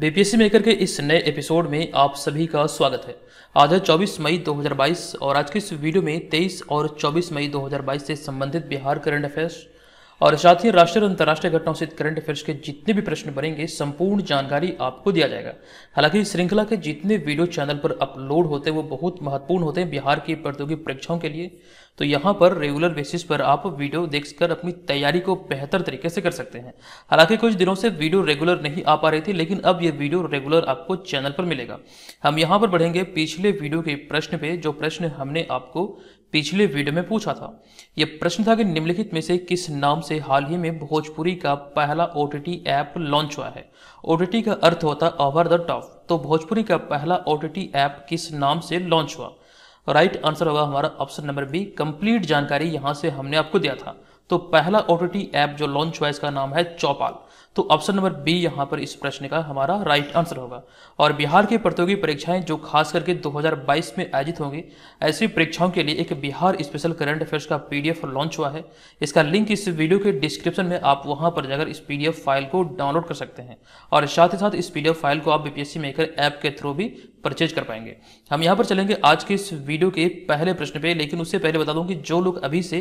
BPSC maker के इस नए एपिसोड में आप सभी का स्वागत है आज है 24 मई 2022 और आज के इस वीडियो में 23 और 24 मई 2022 से संबंधित बिहार करंट अफेयर्स और साथ ही राष्ट्रीय और अंतर्राष्ट्रीय घटनाओं से करंट अफेयर्स के जितने भी प्रश्न बनेंगे संपूर्ण जानकारी आपको दिया जाएगा हालांकि श्रृंखला के जितने वीडियो चैनल पर अपलोड होते हैं वो बहुत महत्वपूर्ण होते हैं बिहार की प्रतियोगी परीक्षाओं के लिए तो यहाँ पर रेगुलर बेसिस पर आप वीडियो देखकर अपनी तैयारी को बेहतर तरीके से कर सकते हैं हालांकि कुछ दिनों से वीडियो रेगुलर नहीं आ पा रही थी लेकिन अब ये वीडियो रेगुलर आपको चैनल पर मिलेगा हम यहाँ पर बढ़ेंगे पिछले वीडियो के प्रश्न पे जो प्रश्न हमने आपको पिछले वीडियो में पूछा था यह प्रश्न था कि निम्नलिखित में से किस नाम से हाल ही में भोजपुरी का पहला ओ ऐप लॉन्च हुआ है ओ का अर्थ होता है ओवर द टॉप तो भोजपुरी का पहला ओ ऐप किस नाम से लॉन्च हुआ राइट आंसर होगा हमारा ऑप्शन नंबर बी कंप्लीट जानकारी यहाँ से हमने आपको दिया था तो पहला ओ ऐप जो लॉन्च हुआ इसका नाम है चौपाल तो ऑप्शन नंबर बी यहाँ पर इस प्रश्न का हमारा राइट आंसर होगा और बिहार की प्रतियोगी परीक्षाएं जो खास करके 2022 में आयोजित होंगी ऐसी परीक्षाओं के लिए एक बिहार स्पेशल करंट अफेयर्स का पीडीएफ लॉन्च हुआ है इसका लिंक इस वीडियो के डिस्क्रिप्शन में आप वहाँ पर जाकर इस पीडीएफ फाइल को डाउनलोड कर सकते हैं और साथ ही साथ इस पीडीएफ फाइल को आप बीपीएससी मेकर ऐप के थ्रू भी परचेज कर पाएंगे हम यहाँ पर चलेंगे आज के इस वीडियो के पहले प्रश्न पे लेकिन उससे पहले बता दूँ कि जो लोग अभी से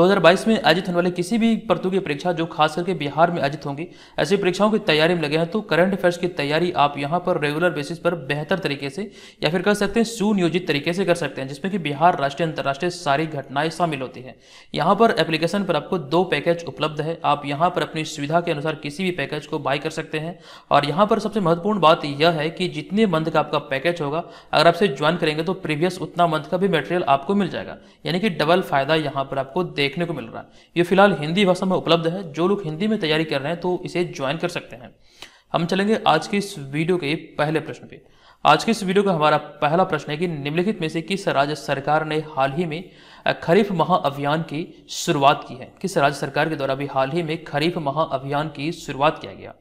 2022 में आयोजित होने वाले किसी भी की परीक्षा जो खास करके बिहार में आयोजित होंगी ऐसी परीक्षाओं की तैयारी में लगे हैं तो करंट अफेयर्स की तैयारी आप यहाँ पर रेगुलर बेसिस पर बेहतर तरीके से या फिर कर सकते हैं सुनियोजित तरीके से कर सकते हैं जिसमें कि बिहार राष्ट्रीय अंतर्राष्ट्रीय सारी घटनाएं शामिल होती हैं यहाँ पर एप्लीकेशन पर आपको दो पैकेज उपलब्ध है आप यहाँ पर अपनी सुविधा के अनुसार किसी भी पैकेज को बाय कर सकते हैं और यहाँ पर सबसे महत्वपूर्ण बात यह है कि जितने मंथ का आपका पैकेज होगा अगर आपसे ज्वाइन करेंगे तो प्रीवियस उतना मंथ का भी मटेरियल आपको मिल जाएगा यानी कि डबल फायदा यहाँ पर आपको देखने को मिल रहा है ये फिलहाल हिंदी भाषा में उपलब्ध है जो लोग हिंदी में तैयारी कर रहे हैं तो इसे ज्वाइन कर सकते हैं हम चलेंगे आज की इस वीडियो के पहले प्रश्न पे आज की इस वीडियो का हमारा पहला प्रश्न है कि निम्नलिखित में से किस राज्य सरकार ने हाल ही में खरीफ महाअभियान की शुरुआत की है किस राज्य सरकार के द्वारा भी हाल ही में खरीफ महाअभियान की शुरुआत किया गया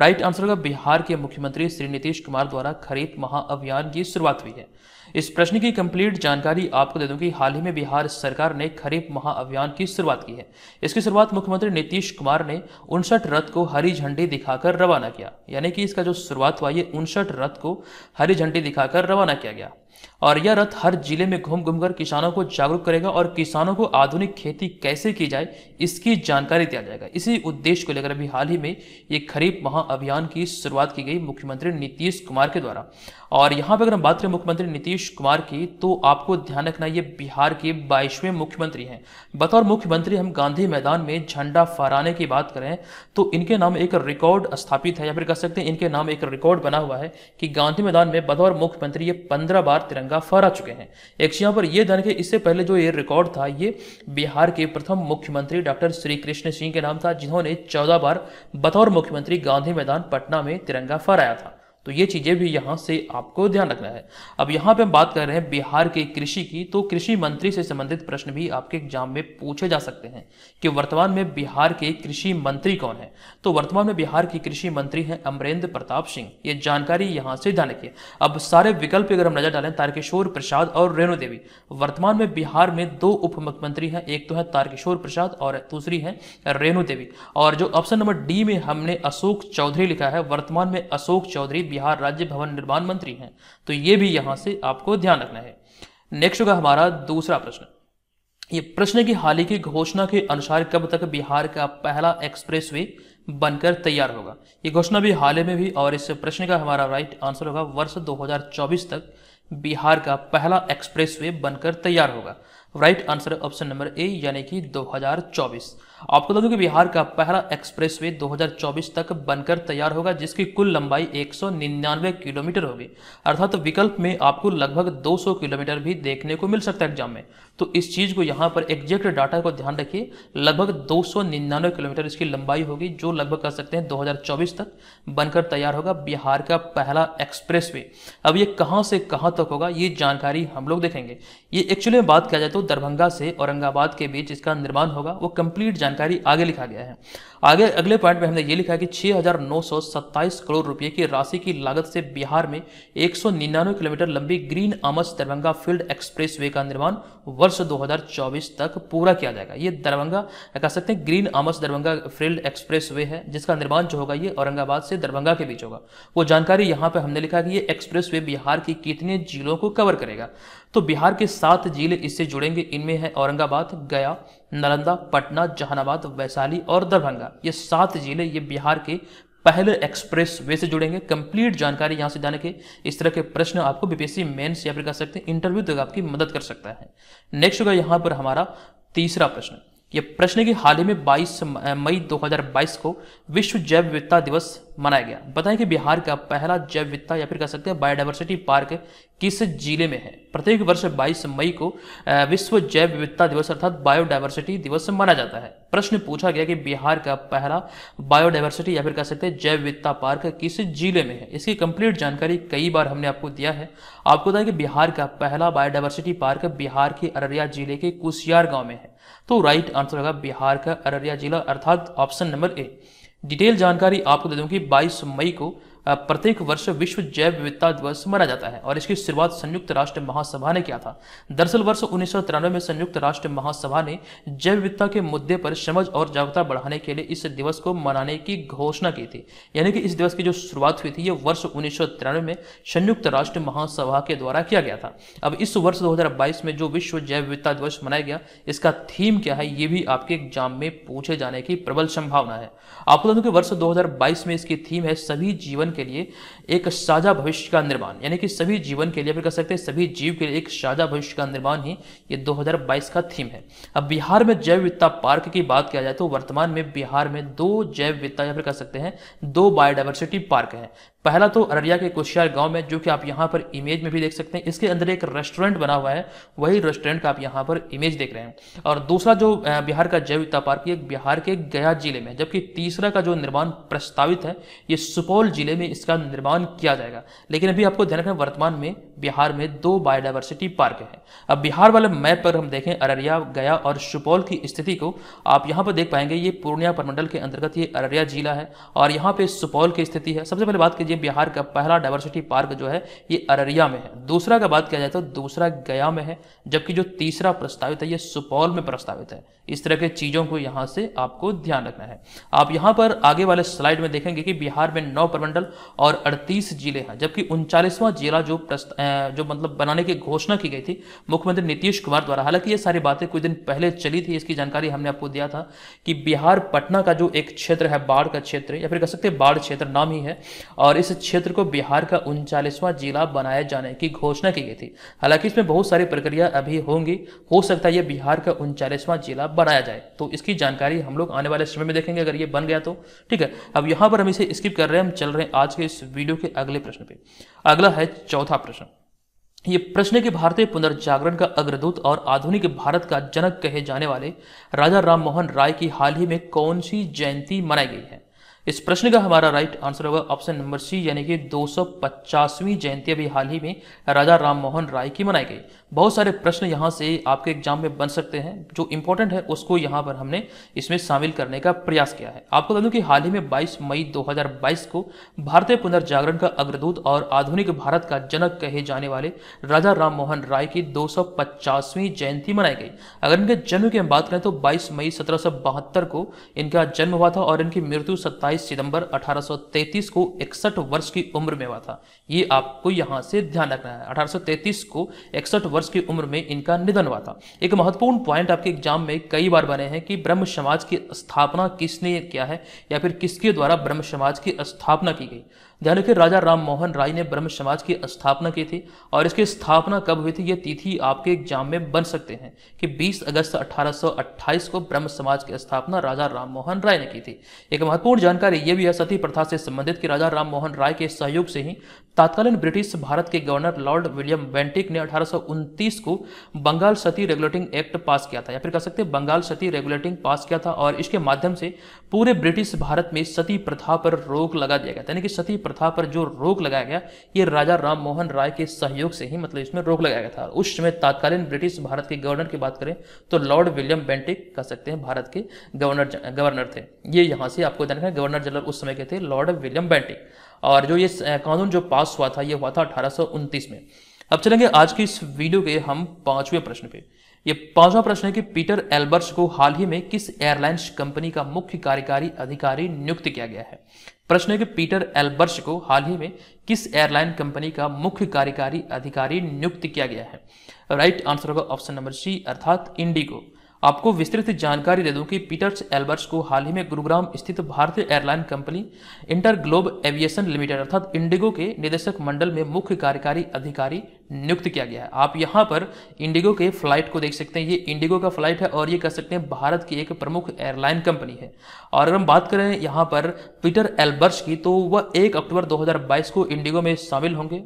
राइट आंसर होगा बिहार के मुख्यमंत्री श्री नीतीश कुमार द्वारा खरीफ महाअभियान की शुरुआत हुई है इस प्रश्न की कंप्लीट जानकारी आपको दे दूं कि हाल ही में बिहार सरकार ने खरीफ महाअभियान की शुरुआत की है इसकी शुरुआत मुख्यमंत्री नीतीश कुमार ने उनसठ रथ को हरी झंडी दिखाकर रवाना किया यानी कि इसका जो शुरुआत हुआ ये उनसठ रथ को हरी झंडी दिखाकर रवाना किया गया और यह रथ हर जिले में घूम घूम कर किसानों को जागरूक करेगा और किसानों को आधुनिक खेती कैसे की जाए इसकी जानकारी दिया जाएगा इसी उद्देश्य को लेकर अभी हाल ही में ये खरीफ महाअभियान की शुरुआत की गई मुख्यमंत्री नीतीश कुमार के द्वारा और यहाँ पर अगर हम बात करें मुख्यमंत्री नीतीश कुमार की तो आपको ध्यान रखना ये बिहार के बाईसवें मुख्यमंत्री हैं बतौर मुख्यमंत्री हम गांधी मैदान में झंडा फहराने की बात करें तो इनके नाम एक रिकॉर्ड स्थापित है या फिर कह सकते हैं इनके नाम एक रिकॉर्ड बना हुआ है कि गांधी मैदान में बतौर मुख्यमंत्री ये पंद्रह बार बार तिरंगा फहरा चुके हैं यहाँ पर यह धन के इससे पहले जो ये रिकॉर्ड था ये बिहार के प्रथम मुख्यमंत्री डॉक्टर श्री कृष्ण सिंह के नाम था जिन्होंने चौदह बार बतौर मुख्यमंत्री गांधी मैदान पटना में तिरंगा फहराया था तो ये चीज़ें भी यहाँ से आपको ध्यान रखना है अब यहाँ पे हम बात कर रहे हैं बिहार के कृषि की तो कृषि मंत्री से संबंधित प्रश्न भी आपके एग्जाम में पूछे जा सकते हैं कि वर्तमान में बिहार के कृषि मंत्री कौन है तो वर्तमान में बिहार के कृषि मंत्री हैं अमरेंद्र प्रताप सिंह ये जानकारी यहाँ से ध्यान रखिए अब सारे विकल्प अगर हम नजर डालें तारकिशोर प्रसाद और रेणु देवी वर्तमान में बिहार में दो उप मुख्यमंत्री हैं एक तो है तारकिशोर प्रसाद और दूसरी है रेणु देवी और जो ऑप्शन नंबर डी में हमने अशोक चौधरी लिखा है वर्तमान में अशोक चौधरी बिहार राज्य भवन निर्माण मंत्री हैं तो ये भी यहाँ से आपको ध्यान रखना है नेक्स्ट होगा हमारा दूसरा प्रश्न ये प्रश्न की हाल ही की घोषणा के अनुसार कब तक बिहार का पहला एक्सप्रेसवे बनकर तैयार होगा ये घोषणा भी हाल ही में भी और इस प्रश्न का हमारा राइट आंसर होगा वर्ष 2024 तक बिहार का पहला एक्सप्रेसवे बनकर तैयार होगा right answer option number A यानी कि 2024 आपको बता दूं कि बिहार का पहला एक्सप्रेसवे 2024 तक बनकर तैयार होगा जिसकी कुल लंबाई 199 किलोमीटर होगी अर्थात तो विकल्प में आपको लगभग 200 किलोमीटर भी देखने को मिल सकता है एग्जाम में तो इस चीज़ को यहाँ पर एग्जैक्ट डाटा को ध्यान रखिए लगभग दो किलोमीटर इसकी लंबाई होगी जो लगभग कह सकते हैं दो तक बनकर तैयार होगा बिहार का पहला एक्सप्रेस अब ये कहाँ से कहाँ तक होगा ये जानकारी हम लोग देखेंगे ये एक्चुअली में बात किया जाए तो दरभंगा से औरंगाबाद के बीच इसका निर्माण होगा वो कंप्लीट जानकारी आगे लिखा गया है आगे अगले पॉइंट में हमने ये लिखा है कि छः करोड़ रुपए की राशि की लागत से बिहार में 199 किलोमीटर लंबी green Amas Darbhanga field expressway का निर्माण वर्ष 2024 तक पूरा किया जाएगा ये दरभंगा कह सकते हैं green Amas Darbhanga field expressway है जिसका निर्माण जो होगा ये औरंगाबाद से दरभंगा के बीच होगा वो जानकारी यहाँ पर हमने लिखा कि ये एक्सप्रेस बिहार की कितने जिलों को कवर करेगा तो बिहार के सात जिले इससे जुड़ेंगे इनमें है औरंगाबाद गया नालंदा पटना जहानाबाद वैशाली और दरभंगा होगा ये सात जिले ये बिहार के पहले एक्सप्रेस वे से जुड़ेंगे कंप्लीट जानकारी यहाँ से जाने के इस तरह के प्रश्न आपको बीपीएससी मेंस या फिर कह सकते हैं इंटरव्यू तक आपकी मदद कर सकता है नेक्स्ट होगा यहाँ पर हमारा तीसरा प्रश्न ये प्रश्न की हाल ही में 22 मई 2022 को विश्व जैव विविधता दिवस मनाया गया बताएं कि बिहार का पहला जैव विविधता या फिर कह सकते हैं बायोडाइवर्सिटी पार्क किस जिले में है प्रत्येक वर्ष 22 मई को विश्व जैव विविधता दिवस अर्थात बायोडाइवर्सिटी दिवस मनाया जाता है प्रश्न पूछा गया कि बिहार का पहला बायोडाइवर्सिटी या फिर कह सकते हैं जैव विविधता पार्क किस जिले में है इसकी कंप्लीट जानकारी कई बार हमने आपको दिया है आपको बताया कि बिहार का पहला बायोडाइवर्सिटी पार्क बिहार के अररिया जिले के कुशियार गाँव में है तो राइट आंसर होगा बिहार का अररिया जिला अर्थात ऑप्शन नंबर ए डिटेल जानकारी आपको दे दूँ कि बाईस मई को प्रत्येक वर्ष विश्व जैव विविधता दिवस मनाया जाता है और इसकी शुरुआत संयुक्त राष्ट्र महासभा ने किया था दरअसल वर्ष उन्नीस में संयुक्त राष्ट्र महासभा ने जैव विविधता के मुद्दे पर समझ और जागरूकता बढ़ाने के लिए इस दिवस को मनाने की घोषणा की थी यानी कि इस दिवस की जो शुरुआत हुई थी ये वर्ष उन्नीस में संयुक्त राष्ट्र महासभा के द्वारा किया गया था अब इस वर्ष दो में जो विश्व जैव विविधता दिवस मनाया गया इसका थीम क्या है ये भी आपके एग्जाम में पूछे जाने की प्रबल संभावना है आपको वर्ष दो हजार वर्ष में इसकी थीम है सभी जीवन के लिए एक साझा भविष्य का निर्माण यानी कि सभी जीवन के लिए भी कर सकते हैं सभी जीव के लिए एक साझा भविष्य का निर्माण ही ये 2022 का थीम है अब बिहार में जैव विविधता पार्क की बात किया जाए तो वर्तमान में बिहार में दो जैव विविधता या फिर कह सकते हैं दो बायोडाइवर्सिटी पार्क हैं पहला तो अररिया के कुशियार गांव में जो कि आप यहाँ पर इमेज में भी देख सकते हैं इसके अंदर एक रेस्टोरेंट बना हुआ है वही रेस्टोरेंट का आप यहाँ पर इमेज देख रहे हैं और दूसरा जो बिहार का जैव पार्क ये बिहार के गया जिले में जबकि तीसरा का जो निर्माण प्रस्तावित है ये सुपौल जिले में इसका निर्माण किया जाएगा लेकिन अभी आपको ध्यान रखना वर्तमान में बिहार में दो बायोडाइवर्सिटी पार्क हैं अब बिहार वाले मैप पर हम देखें अररिया गया और सुपौल की स्थिति को आप यहाँ पर देख पाएंगे ये पूर्णिया प्रमंडल के अंतर्गत ये अररिया जिला है और यहाँ पे सुपौल की स्थिति है सबसे पहले बात कीजिए बिहार का पहला डाइवर्सिटी पार्क जो है ये अररिया में है दूसरा का बात किया जाए तो दूसरा गया में है जबकि जो तीसरा प्रस्तावित है ये सुपौल में प्रस्तावित है इस तरह के चीज़ों को यहाँ से आपको ध्यान रखना है आप यहाँ पर आगे वाले स्लाइड में देखेंगे कि बिहार में नौ प्रमंडल और अड़तीस जिले हैं जबकि उनचालीसवां जिला जो प्रस्ताव जो मतलब बनाने की घोषणा की गई थी मुख्यमंत्री नीतीश कुमार द्वारा हालांकि ये सारी बातें कुछ दिन पहले चली थी इसकी जानकारी हमने आपको दिया था कि बिहार पटना का जो एक क्षेत्र है बाढ़ का क्षेत्र या फिर कह सकते हैं बाढ़ क्षेत्र नाम ही है और इस क्षेत्र को बिहार का उनचालीसवां जिला बनाए जाने की घोषणा की गई थी हालांकि इसमें बहुत सारी प्रक्रिया अभी होंगी हो सकता है ये बिहार का उनचालीसवां जिला बनाया जाए तो इसकी जानकारी हम लोग आने वाले समय में देखेंगे अगर ये बन गया तो ठीक है अब यहां पर हम इसे स्किप कर रहे हैं हम चल रहे हैं आज के इस वीडियो के अगले प्रश्न पे अगला है चौथा प्रश्न ये प्रश्न कि भारतीय पुनर्जागरण का अग्रदूत और आधुनिक भारत का जनक कहे जाने वाले राजा राम मोहन राय की हाल ही में कौन सी जयंती मनाई गई है इस प्रश्न का हमारा राइट आंसर होगा ऑप्शन नंबर सी यानी कि 250वीं जयंती अभी हाल ही में राजा राम मोहन राय की मनाई गई बहुत सारे प्रश्न यहाँ से आपके एग्जाम में बन सकते हैं जो इंपॉर्टेंट है उसको यहाँ पर हमने इसमें शामिल करने का प्रयास किया है आपको बता दूं कि हाल ही में 22 मई 2022 को भारतीय पुनर्जागरण का अग्रदूत और आधुनिक भारत का जनक कहे जाने वाले राजा राम मोहन राय की दो जयंती मनाई गई अगर इनके जन्म की हम बात करें तो बाईस मई सत्रह को इनका जन्म हुआ था और इनकी मृत्यु सत्ताईस 27 सितंबर 1833 को इकसठ वर्ष की उम्र में हुआ था ये आपको यहाँ से ध्यान रखना है 1833 को इकसठ वर्ष की उम्र में इनका निधन हुआ था एक महत्वपूर्ण पॉइंट आपके एग्जाम में कई बार बने हैं कि ब्रह्म समाज की स्थापना किसने किया है या फिर किसके द्वारा ब्रह्म समाज की स्थापना की गई ध्यान रखिए राजा राम मोहन राय ने ब्रह्म समाज की स्थापना की थी और इसकी स्थापना कब हुई थी ये तिथि आपके एग्जाम में बन सकते हैं कि 20 अगस्त 1828 को ब्रह्म समाज की स्थापना राजा राम मोहन राय ने की थी एक महत्वपूर्ण जानकारी ये भी है सती प्रथा से संबंधित कि राजा राम मोहन राय के सहयोग से ही तत्कालीन ब्रिटिश भारत के गवर्नर लॉर्ड विलियम वेंटिक ने अठारह को Bengal sati regulating act pass किया था या फिर कह सकते हैं बंगाल सती रेगुलेटिंग पास किया था और इसके माध्यम से पूरे ब्रिटिश भारत में सती प्रथा पर रोक लगा दिया गया था यानी कि सती प्रथा पर जो रोक लगाया गया ये राजा राम मोहन राय के सहयोग से ही मतलब इसमें रोक लगाया गया था उस समय तत्कालीन ब्रिटिश भारत के गवर्नर की बात करें तो लॉर्ड विलियम बेंटिक कह सकते हैं भारत के गवर्नर गवर्नर थे ये यहाँ से आपको जानकारी गवर्नर जनरल उस समय के थे लॉर्ड विलियम बेंटिक और जो ये कानून जो पास हुआ था ये हुआ था अठारह में अब चलेंगे आज की इस वीडियो के हम पांचवें प्रश्न पे ये पांचवा प्रश्न है कि पीटर एल्बर्ट्स को हाल ही में किस एयरलाइंस कंपनी का मुख्य कार्यकारी अधिकारी नियुक्त किया गया है प्रश्न है कि पीटर एल्बर्ट्स को हाल ही में किस एयरलाइन कंपनी का मुख्य कार्यकारी अधिकारी नियुक्त किया गया है राइट आंसर होगा ऑप्शन नंबर सी अर्थात इंडिगो आपको विस्तृत जानकारी दे दूं कि पीटर्स एल्बर्ट्स को हाल ही में गुरुग्राम स्थित भारतीय airline company InterGlobe aviation limited अर्थात इंडिगो के निदेशक मंडल में मुख्य कार्यकारी अधिकारी नियुक्त किया गया है आप यहाँ पर इंडिगो के फ्लाइट को देख सकते हैं ये इंडिगो का फ्लाइट है और ये कह सकते हैं भारत की एक प्रमुख एयरलाइन कंपनी है और अगर हम बात करें यहाँ पर पीटर एल्बर्ट्स की तो वह एक अक्टूबर 2022 को इंडिगो में शामिल होंगे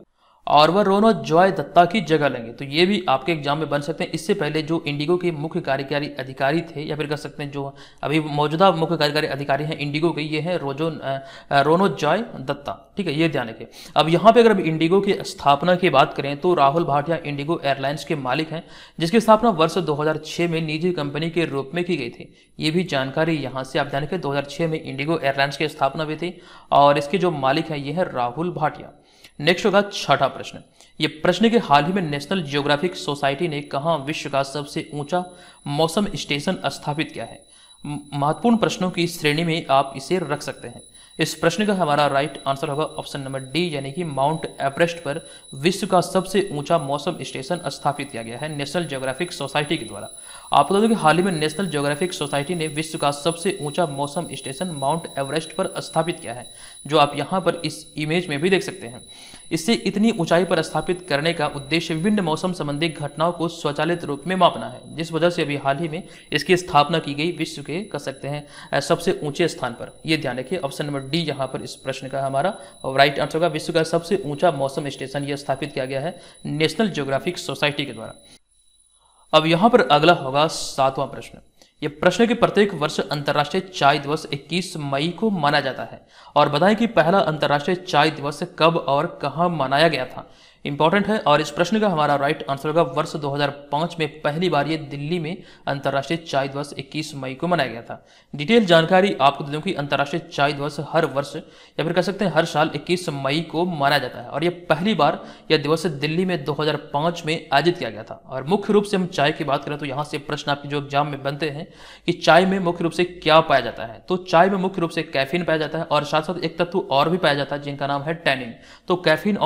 और वह रोनो जॉय दत्ता की जगह लेंगे तो ये भी आपके एग्जाम में बन सकते हैं इससे पहले जो इंडिगो के मुख्य कार्यकारी अधिकारी थे या फिर कह सकते हैं जो अभी मौजूदा मुख्य कार्यकारी अधिकारी हैं इंडिगो के ये हैं रोजो रोनो जॉय दत्ता ठीक है ये ध्यान रखें अब यहाँ पे अगर हम इंडिगो की स्थापना की बात करें तो राहुल भाटिया इंडिगो एयरलाइंस के मालिक हैं जिसकी स्थापना वर्ष 2006 में निजी कंपनी के रूप में की गई थी ये भी जानकारी यहाँ से आप ध्यान रखें 2006 में इंडिगो एयरलाइंस की स्थापना हुई थी और इसके जो मालिक हैं ये है राहुल भाटिया नेक्स्ट होगा छठा प्रश्न ये प्रश्न के हाल ही में नेशनल जियोग्राफिक सोसाइटी ने कहा विश्व का सबसे ऊंचा मौसम स्टेशन स्थापित किया है महत्वपूर्ण प्रश्नों की श्रेणी में आप इसे रख सकते हैं इस प्रश्न का हमारा राइट आंसर होगा ऑप्शन नंबर डी यानी कि माउंट एवरेस्ट पर विश्व का सबसे ऊंचा मौसम स्टेशन स्थापित किया गया है नेशनल ज्योग्राफिक सोसाइटी के द्वारा आप बता दें कि हाल ही में नेशनल ज्योग्राफिक सोसाइटी ने विश्व का सबसे ऊंचा मौसम स्टेशन माउंट एवरेस्ट पर स्थापित किया है जो आप यहाँ पर इस इमेज में भी देख सकते हैं इसे इतनी ऊंचाई पर स्थापित करने का उद्देश्य विभिन्न मौसम संबंधी घटनाओं को स्वचालित रूप में मापना है जिस वजह से अभी हाल ही में इसकी स्थापना की गई विश्व के कह सकते हैं सबसे ऊंचे स्थान पर यह ध्यान रखिए ऑप्शन नंबर डी यहाँ पर इस प्रश्न का हमारा और राइट आंसर होगा विश्व का सबसे ऊंचा मौसम स्टेशन यह स्थापित किया गया है नेशनल ज्योग्राफिक सोसाइटी के द्वारा अब यहाँ पर अगला होगा सातवां प्रश्न ये प्रश्न के प्रत्येक वर्ष अंतर्राष्ट्रीय चाय दिवस 21 मई को माना जाता है और बताएं कि पहला अंतर्राष्ट्रीय चाय दिवस कब और कहां मनाया गया था इंपॉर्टेंट है और इस प्रश्न का हमारा राइट आंसर होगा वर्ष 2005 में पहली बार ये दिल्ली में अंतर्राष्ट्रीय चाय दिवस 21 मई को मनाया गया था डिटेल जानकारी आपको दे दूं कि अंतर्राष्ट्रीय चाय दिवस हर वर्ष या फिर कह सकते हैं हर साल 21 मई को मनाया जाता है और ये पहली बार यह दिवस दिल्ली में दो में आयोजित किया गया था और मुख्य रूप से हम चाय की बात करें तो यहाँ से प्रश्न आपके जो एग्जाम में बनते हैं कि चाय में मुख्य रूप से क्या पाया जाता है तो चाय में मुख्य रूप से कैफिन पाया जाता है और साथ साथ एक तत्व और भी पाया जाता है जिनका नाम है टैनिन तो कैफिन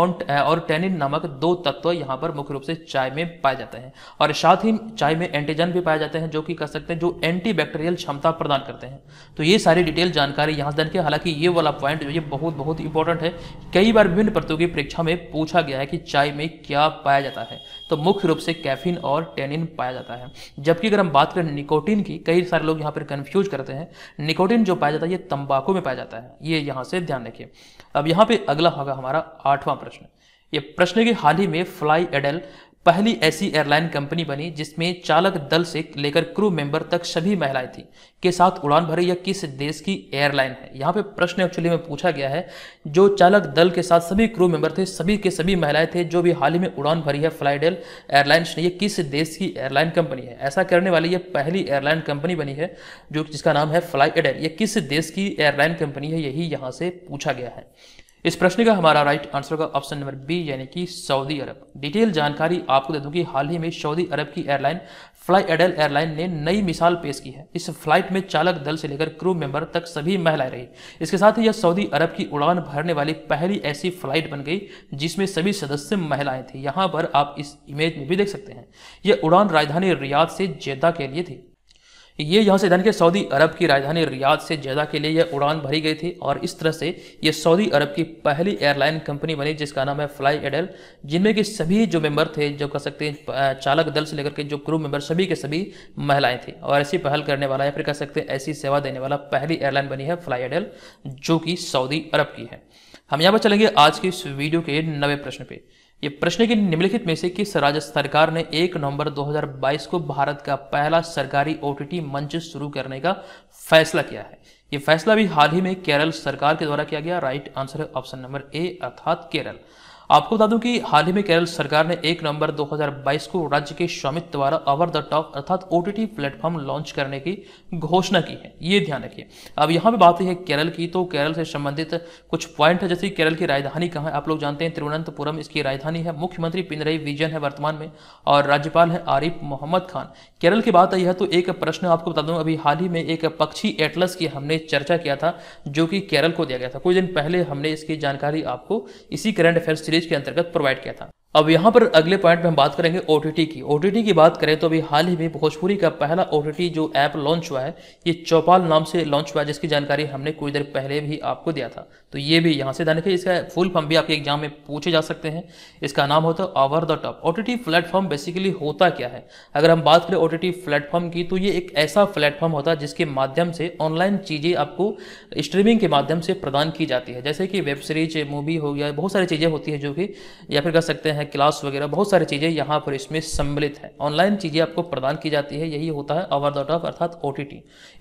और टैनिन नामक दो तत्व यहाँ पर मुख्य रूप से चाय में पाए जाते हैं और साथ ही चाय में एंटीजन भी पाए जाते हैं जो कि कह सकते हैं जो एंटी क्षमता प्रदान करते हैं तो ये सारी डिटेल जानकारी यहाँ से देखिए हालांकि ये वाला पॉइंट जो ये बहुत बहुत इंपॉर्टेंट है कई बार विभिन्न प्रतियोगी परीक्षा में पूछा गया है कि चाय में क्या पाया जाता है तो मुख्य रूप से कैफिन और टेनिन पाया जाता है जबकि अगर हम बात करें निकोटिन की कई सारे लोग यहाँ पर कन्फ्यूज करते हैं निकोटिन जो पाया जाता है ये तंबाकू में पाया जाता है ये यहाँ से ध्यान रखिए अब यहाँ पे अगला होगा हमारा आठवां प्रश्न ये प्रश्न के हाल ही में फ्लाई एडल पहली ऐसी एयरलाइन कंपनी बनी जिसमें चालक दल से लेकर क्रू मेंबर तक सभी महिलाएं थी के साथ उड़ान भरी यह किस देश की एयरलाइन है यहाँ पे प्रश्न एक्चुअली में पूछा गया है जो चालक दल के साथ सभी क्रू मेंबर थे सभी के सभी महिलाएं थे जो भी हाल ही में उड़ान भरी है फ्लाइडेल एयरलाइंस ने यह किस देश की एयरलाइन कंपनी है ऐसा करने वाली यह पहली एयरलाइन कंपनी बनी है जो जिसका नाम है फ्लाई एडल ये किस देश की एयरलाइन कंपनी है यही यहाँ से पूछा गया है इस प्रश्न का हमारा राइट आंसर होगा ऑप्शन नंबर बी यानी कि सऊदी अरब डिटेल जानकारी आपको दे दूं कि हाल ही में सऊदी अरब की एयरलाइन फ्लाई एडल एयरलाइन ने नई मिसाल पेश की है इस फ्लाइट में चालक दल से लेकर क्रू मेंबर तक सभी महिलाएं रही इसके साथ ही यह सऊदी अरब की उड़ान भरने वाली पहली ऐसी फ्लाइट बन गई जिसमें सभी सदस्य महिलाएं थी यहाँ पर आप इस इमेज में भी देख सकते हैं यह उड़ान राजधानी रियाद से जेदा के लिए थी ये यहाँ से धन के सऊदी अरब की राजधानी रियाद से जदा के लिए यह उड़ान भरी गई थी और इस तरह से ये सऊदी अरब की पहली एयरलाइन कंपनी बनी जिसका नाम है फ्लाई एडल जिनमें के सभी जो मेंबर थे जो कह सकते हैं चालक दल से लेकर के जो क्रू मेंबर सभी के सभी महिलाएं थी और ऐसी पहल करने वाला या फिर कह सकते हैं ऐसी सेवा देने वाला पहली एयरलाइन बनी है फ्लाई एडल जो कि सऊदी अरब की है हम यहाँ पर चलेंगे आज के इस वीडियो के नवे प्रश्न पे ये प्रश्न के निम्नलिखित में से किस राज्य सरकार ने 1 नवंबर 2022 को भारत का पहला सरकारी ओ मंच शुरू करने का फैसला किया है ये फैसला भी हाल ही में केरल सरकार के द्वारा किया गया राइट आंसर है ऑप्शन नंबर ए अर्थात केरल आपको बता दूं कि हाल ही में केरल सरकार ने 1 नवंबर 2022 को राज्य के स्वामित्व द्वारा ओवर द टॉप अर्थात ओटीटी प्लेटफॉर्म लॉन्च करने की घोषणा की है ये ध्यान रखिए अब यहाँ पे बात है केरल की तो केरल से संबंधित कुछ पॉइंट है जैसे केरल की राजधानी कहाँ है आप लोग जानते हैं तिरुवनंतपुरम इसकी राजधानी है मुख्यमंत्री पिनरई विजन है वर्तमान में और राज्यपाल है आरिफ मोहम्मद खान केरल की बात आई है तो एक प्रश्न आपको बता दूँ अभी हाल ही में एक पक्षी एटलस की हमने चर्चा किया था जो कि केरल को दिया गया था कुछ दिन पहले हमने इसकी जानकारी आपको इसी करंट अफेयर सीरीज के अंतर्गत प्रोवाइड किया था अब यहाँ पर अगले पॉइंट में हम बात करेंगे ओ की ओ की बात करें तो अभी हाल ही में भोजपुरी का पहला ओ जो ऐप लॉन्च हुआ है ये चौपाल नाम से लॉन्च हुआ है जिसकी जानकारी हमने कुछ देर पहले भी आपको दिया था तो ये भी यहाँ से ध्यान रखिए इसका फुल फॉर्म भी आपके एग्जाम में पूछे जा सकते हैं इसका नाम होता है over the top O T platform basically होता क्या है अगर हम बात करें ओ टी प्लेटफॉर्म की तो ये एक ऐसा प्लेटफॉर्म होता है जिसके माध्यम से ऑनलाइन चीज़ें आपको स्ट्रीमिंग के माध्यम से प्रदान की जाती है जैसे कि वेब सीरीज मूवी हो गया बहुत सारी चीज़ें होती हैं जो कि या फिर कह सकते हैं क्लास वगैरह बहुत सारी चीज़ें यहाँ पर इसमें सम्मिलित है ऑनलाइन चीज़ें आपको प्रदान की जाती है यही होता है ओवर द टॉप अर्थात ओ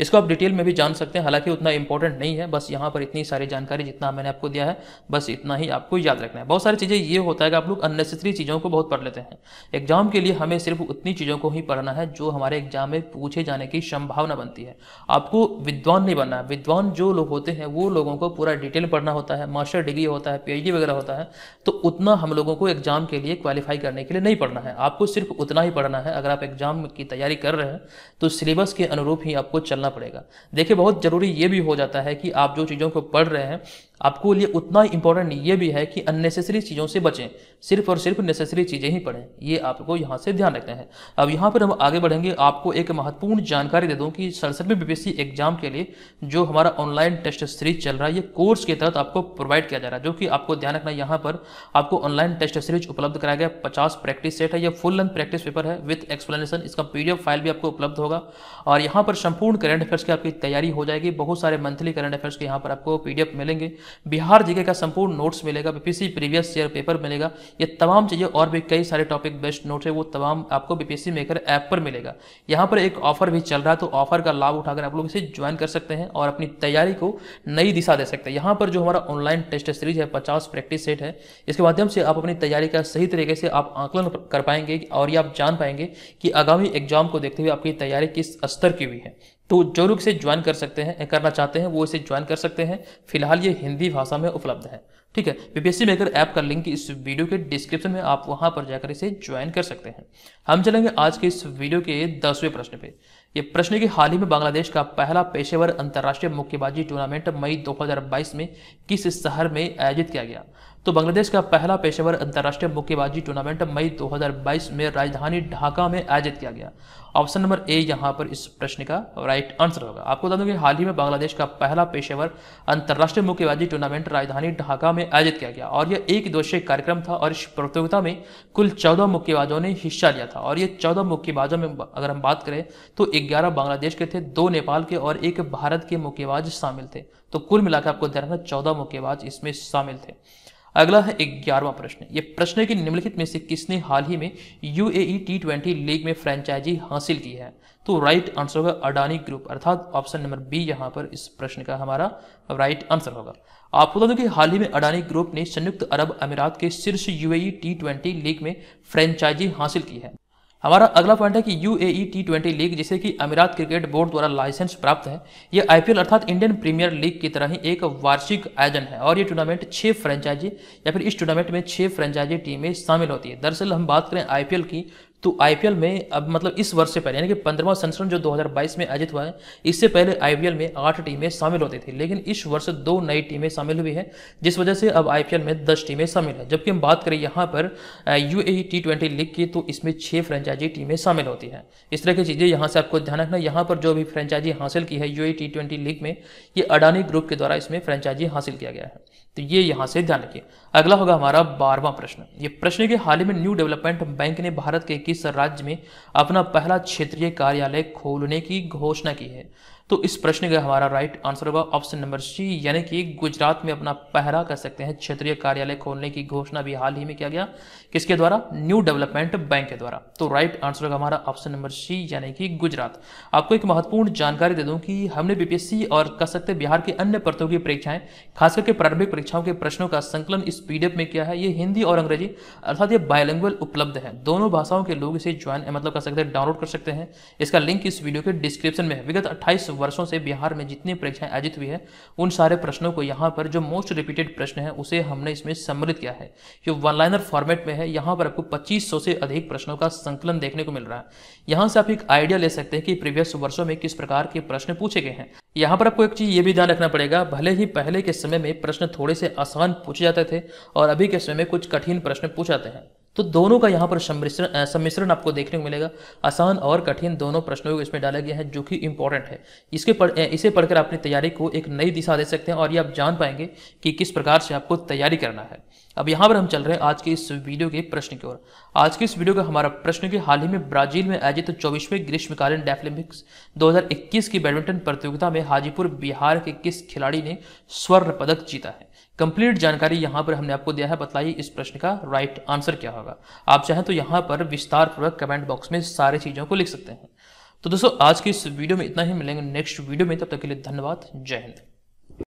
इसको आप डिटेल में भी जान सकते हैं हालांकि उतना इंपॉर्टेंट नहीं है बस यहाँ पर इतनी सारी जानकारी जितना जितना मैंने आपको दिया है बस इतना ही आपको याद रखना है बहुत सारी चीज़ें ये होता है कि आप लोग अननेसेसरी चीज़ों को बहुत पढ़ लेते हैं एग्जाम के लिए हमें सिर्फ उतनी चीज़ों को ही पढ़ना है जो हमारे एग्जाम में पूछे जाने की संभावना बनती है आपको विद्वान नहीं बनना है विद्वान जो लोग होते हैं वो लोगों को पूरा डिटेल पढ़ना होता है मास्टर डिग्री होता है पी वगैरह होता है तो उतना हम लोगों को एग्जाम के लिए क्वालिफाई करने के लिए नहीं पढ़ना है आपको सिर्फ उतना ही पढ़ना है अगर आप एग्जाम की तैयारी कर रहे हैं तो सिलेबस के अनुरूप ही आपको चलना पड़ेगा देखिए बहुत ज़रूरी ये भी हो जाता है कि आप जो चीज़ों को पढ़ रहे हैं आपको लिए उतना ही इंपॉर्टेंट ये भी है कि अननेसेसरी चीज़ों से बचें सिर्फ और सिर्फ नेसेसरी चीज़ें ही पढ़ें ये आपको यहाँ से ध्यान रखना है अब यहाँ पर हम आगे बढ़ेंगे आपको एक महत्वपूर्ण जानकारी दे दूँ कि सड़सठवीं बीपीएससी एग्जाम के लिए जो हमारा ऑनलाइन टेस्ट सीरीज चल रहा है ये कोर्स के तहत आपको प्रोवाइड किया जा रहा है जो कि आपको ध्यान रखना यहाँ पर आपको ऑनलाइन टेस्ट सीरीज उपलब्ध कराया गया पचास प्रैक्टिस सेट है यह फुल लेंथ प्रैक्टिस पेपर है विथ एक्सप्लेनेशन इसका पी फाइल भी आपको उपलब्ध होगा और यहाँ पर संपूर्ण करंट अफेयर्स की आपकी तैयारी हो जाएगी बहुत सारे मंथली करंट अफेयर्स के यहाँ पर आपको पी मिलेंगे बिहार जीके का संपूर्ण नोट्स मिलेगा बीपीसी प्रीवियस ईयर पेपर मिलेगा ये तमाम चीज़ें और भी कई सारे टॉपिक बेस्ट नोट्स है वो तमाम आपको बीपीसी मेकर ऐप पर मिलेगा यहाँ पर एक ऑफर भी चल रहा है तो ऑफर का लाभ उठाकर आप लोग इसे ज्वाइन कर सकते हैं और अपनी तैयारी को नई दिशा दे सकते हैं यहाँ पर जो हमारा ऑनलाइन टेस्ट सीरीज है पचास प्रैक्टिस सेट है इसके माध्यम से आप अपनी तैयारी का सही तरीके से आप आंकलन कर पाएंगे और ये आप जान पाएंगे कि आगामी एग्जाम को देखते हुए आपकी तैयारी किस स्तर की हुई है तो जो लोग इसे ज्वाइन कर सकते हैं करना चाहते हैं वो इसे ज्वाइन कर सकते हैं फिलहाल ये हिंदी भाषा में उपलब्ध है ठीक है बीपीएससी मेकर ऐप का लिंक इस वीडियो के डिस्क्रिप्शन में आप वहां पर जाकर इसे ज्वाइन कर सकते हैं हम चलेंगे आज के इस वीडियो के दसवें प्रश्न पे ये प्रश्न कि हाल ही में बांग्लादेश का पहला पेशेवर अंतर्राष्ट्रीय मुक्केबाजी टूर्नामेंट मई 2022 में किस शहर में आयोजित किया गया तो बांग्लादेश का पहला पेशेवर अंतर्राष्ट्रीय मुक्केबाजी टूर्नामेंट मई 2022 में राजधानी ढाका में आयोजित किया गया ऑप्शन नंबर ए यहां पर इस प्रश्न का राइट आंसर होगा आपको बता दूं कि हाल ही में बांग्लादेश का पहला पेशेवर अंतर्राष्ट्रीय मुक्केबाजी टूर्नामेंट राजधानी ढाका में आयोजित किया गया और यह एक दिवसीय कार्यक्रम था और इस प्रतियोगिता में कुल चौदह मुक्केबाजों ने हिस्सा लिया था और ये चौदह मुक्केबाजों में अगर हम बात करें तो ग्यारह बांग्लादेश के थे दो नेपाल के और एक भारत के मुक्केबाज शामिल थे तो कुल मिलाकर आपको ध्यान रखना चौदह मुक्केबाज इसमें शामिल थे अगला है ग्यारहवा प्रश्न ये प्रश्न है कि निम्नलिखित में से किसने हाल ही में U A T twenty league में फ्रेंचाइजी हासिल की है तो राइट आंसर होगा अडानी ग्रुप अर्थात ऑप्शन नंबर बी यहाँ पर इस प्रश्न का हमारा राइट आंसर होगा आपको बता दूं कि हाल ही में अडानी ग्रुप ने संयुक्त अरब अमीरात के शीर्ष यूएई टी ट्वेंटी लीग में फ्रेंचाइजी हासिल की है हमारा अगला पॉइंट है कि U A T twenty league जिसे कि अमीरात क्रिकेट बोर्ड द्वारा लाइसेंस प्राप्त है ये आईपीएल अर्थात इंडियन प्रीमियर लीग की तरह ही एक वार्षिक आयोजन है और ये टूर्नामेंट छह फ्रेंचाइजी या फिर इस टूर्नामेंट में छह फ्रेंचाइजी टीमें शामिल होती है दरअसल हम बात करें आईपीएल की तो आईपीएल में अब मतलब इस वर्ष से पहले यानी कि पंद्रवा संस्करण जो 2022 में आयोजित हुआ है इससे पहले आईपीएल में आठ टीमें शामिल होती थी लेकिन इस वर्ष दो नई टीमें शामिल हुई हैं जिस वजह से अब आईपीएल में दस टीमें शामिल हैं जबकि हम बात करें यहाँ पर U A T twenty league की तो इसमें छः फ्रेंचाइजी टीमें शामिल होती हैं इस तरह की चीज़ें यहाँ से आपको ध्यान रखना यहाँ पर जो भी फ्रेंचाइजी हासिल की है यू टी ट्वेंटी लीग में ये अडानी ग्रुप के द्वारा इसमें फ्रेंचाइजी हासिल किया गया है तो ये यहां से ध्यान रखिए अगला होगा हमारा बारहवां प्रश्न ये प्रश्न के हाल ही में न्यू डेवलपमेंट बैंक ने भारत के किस राज्य में अपना पहला क्षेत्रीय कार्यालय खोलने की घोषणा की है तो इस प्रश्न का हमारा राइट आंसर होगा ऑप्शन नंबर सी यानी कि गुजरात में अपना पहला कह सकते हैं क्षेत्रीय कार्यालय खोलने की घोषणा भी हाल ही में किया गया किसके द्वारा न्यू डेवलपमेंट बैंक के द्वारा तो राइट आंसर होगा हमारा ऑप्शन नंबर सी यानी कि गुजरात आपको एक महत्वपूर्ण जानकारी दे दूं कि हमने बीपीएससी और कह सकते बिहार की अन्य परतों की परीक्षाएं खास करके प्रारंभिक परीक्षाओं के प्रश्नों का संकलन इस पीडीएफ में किया है ये हिंदी और अंग्रेजी अर्थात ये बायोलैंग्वेज उपलब्ध है दोनों भाषाओं के लोग इसे ज्वाइन मतलब कर सकते हैं डाउनलोड कर सकते हैं इसका लिंक इस वीडियो के डिस्क्रिप्शन में है विगत अट्ठाईस वर्षों से बिहार में जितनी परीक्षाएं आयोजित हुई है उन सारे प्रश्नों को यहाँ पर जो मोस्ट रिपीटेड प्रश्न है उसे हमने इसमें सम्मिलित किया है ये वन लाइनर फॉर्मेट में है है यहाँ पर आपको 2500 से अधिक प्रश्नों का संकलन देखने को मिल रहा है यहाँ से आप एक आइडिया ले सकते हैं कि प्रीवियस वर्षों में किस प्रकार के प्रश्न पूछे गए हैं यहाँ पर आपको एक चीज़ ये भी ध्यान रखना पड़ेगा भले ही पहले के समय में प्रश्न थोड़े से आसान पूछे जाते थे और अभी के समय में कुछ कठिन प्रश्न पूछ जाते हैं तो दोनों का यहाँ पर सम्मिश्रण सम्मिश्रण आपको देखने को मिलेगा आसान और कठिन दोनों प्रश्नों को इसमें डाला गया है जो कि इंपॉर्टेंट है इसके पढ़ इसे पढ़कर अपनी तैयारी को एक नई दिशा दे सकते हैं और ये आप जान पाएंगे कि किस प्रकार से आपको तैयारी करना है अब यहाँ पर हम चल रहे हैं आज के इस वीडियो के प्रश्न की ओर आज के इस वीडियो का हमारा प्रश्न कि हाल ही में ब्राजील में आयोजित चौबीसवें ग्रीष्मकालीन डेफलिम्पिक्स 2021 की बैडमिंटन प्रतियोगिता में हाजीपुर बिहार के किस खिलाड़ी ने स्वर्ण पदक जीता है कंप्लीट जानकारी यहां पर हमने आपको दिया है बताइए इस प्रश्न का राइट आंसर क्या होगा आप चाहें तो यहाँ पर विस्तार पूर्वक कमेंट बॉक्स में सारी चीज़ों को लिख सकते हैं तो दोस्तों आज की इस वीडियो में इतना ही मिलेंगे नेक्स्ट वीडियो में तब तक के लिए धन्यवाद जय हिंद